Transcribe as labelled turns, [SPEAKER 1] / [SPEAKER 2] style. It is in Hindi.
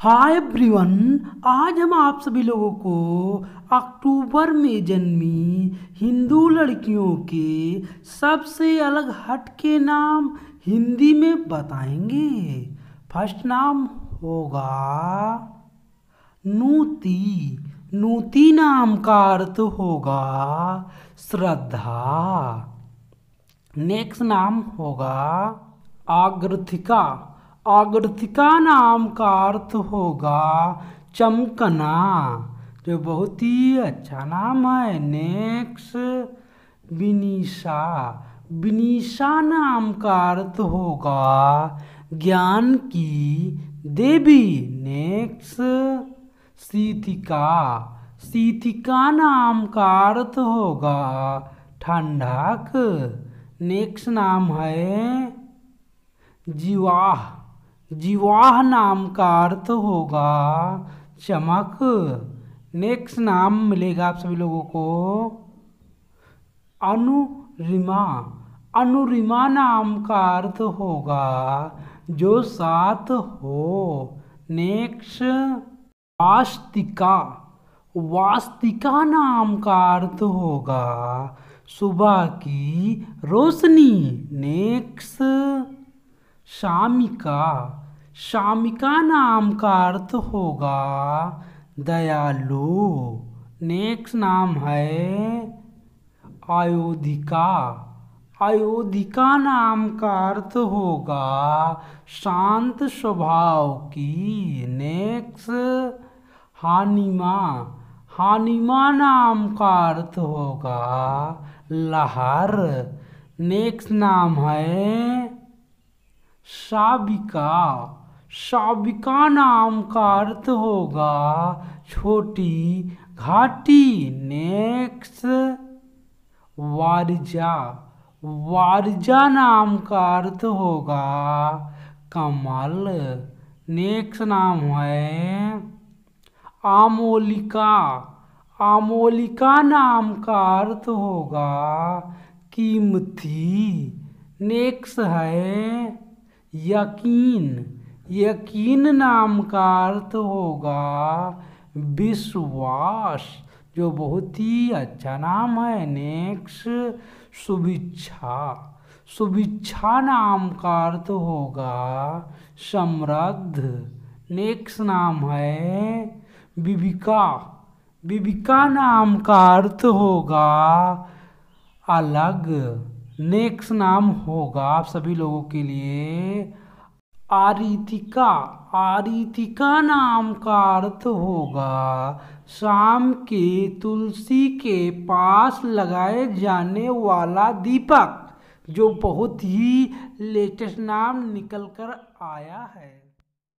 [SPEAKER 1] हाय एवरीवन आज हम आप सभी लोगों को अक्टूबर में जन्मी हिंदू लड़कियों के सबसे अलग हट के नाम हिंदी में बताएंगे फर्स्ट नाम होगा नूती नूती नाम का अर्थ होगा श्रद्धा नेक्स्ट नाम होगा आग्रथिका आगृतिका नाम का अर्थ होगा चमकना जो बहुत ही अच्छा नाम है नेक्स विनीशा विनीशा नाम का अर्थ होगा ज्ञान की देवी नेक्स सीतिका सीतिका नाम का अर्थ होगा ठंडक नेक्स्ट नाम है जीवाह जीवाह नाम का अर्थ होगा चमक नेक्स्ट नाम मिलेगा आप सभी लोगों को अनुरिमा अनुरिमा नाम का अर्थ होगा जो साथ हो नेक्स्ट वास्तिका वास्तिका नाम का अर्थ होगा सुबह की रोशनी ने शामिका शामिका नाम का अर्थ होगा दयालु नेक्स्ट नाम है अयोधिका अयोधिका नाम का अर्थ होगा शांत स्वभाव की नेक्स्ट हानिमा हानिमा नाम का अर्थ होगा लहर नेक्स्ट नाम है साबिका साबिका नाम का अर्थ होगा छोटी घाटी नेक्स्ट वारजा वारजा नाम का अर्थ होगा कमल नेक्स्ट नाम है आमोलिका आमोलिका नाम का अर्थ होगा कीमती नेक्स्ट है यकीन यकीन नाम का अर्थ होगा विश्वास जो बहुत ही अच्छा नाम है नेक्स्ट सुभिक्षा सुभिक्षा नाम का अर्थ होगा समृद्ध नेक्स्ट नाम है विविका विविका नाम का अर्थ होगा अलग नेक्स्ट नाम होगा आप सभी लोगों के लिए आरितिका आरितिका नाम का अर्थ होगा शाम के तुलसी के पास लगाए जाने वाला दीपक जो बहुत ही लेटेस्ट नाम निकल कर आया है